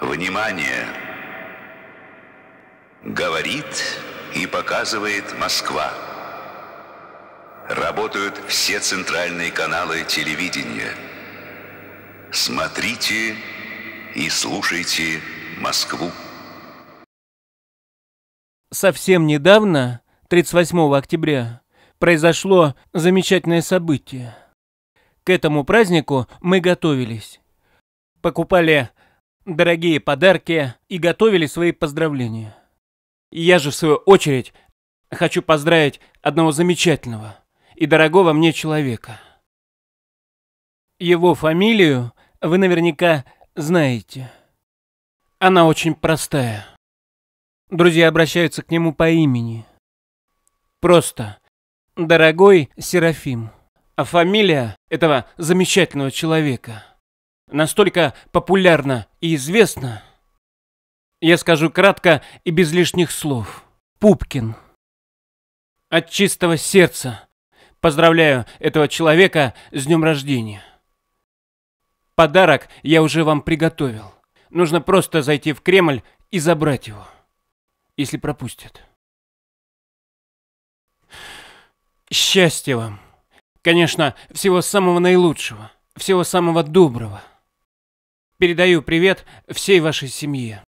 Внимание! Говорит и показывает Москва. Работают все центральные каналы телевидения. Смотрите и слушайте Москву. Совсем недавно, 38 октября, произошло замечательное событие. К этому празднику мы готовились. Покупали дорогие подарки и готовили свои поздравления. Я же, в свою очередь, хочу поздравить одного замечательного и дорогого мне человека. Его фамилию вы наверняка знаете. Она очень простая. Друзья обращаются к нему по имени. Просто «Дорогой Серафим». А фамилия этого замечательного человека – настолько популярна и известна. Я скажу кратко и без лишних слов. Пупкин. От чистого сердца поздравляю этого человека с днем рождения. Подарок я уже вам приготовил. Нужно просто зайти в Кремль и забрать его, если пропустят. Счастья вам! Конечно, всего самого наилучшего, всего самого доброго. Передаю привет всей вашей семье.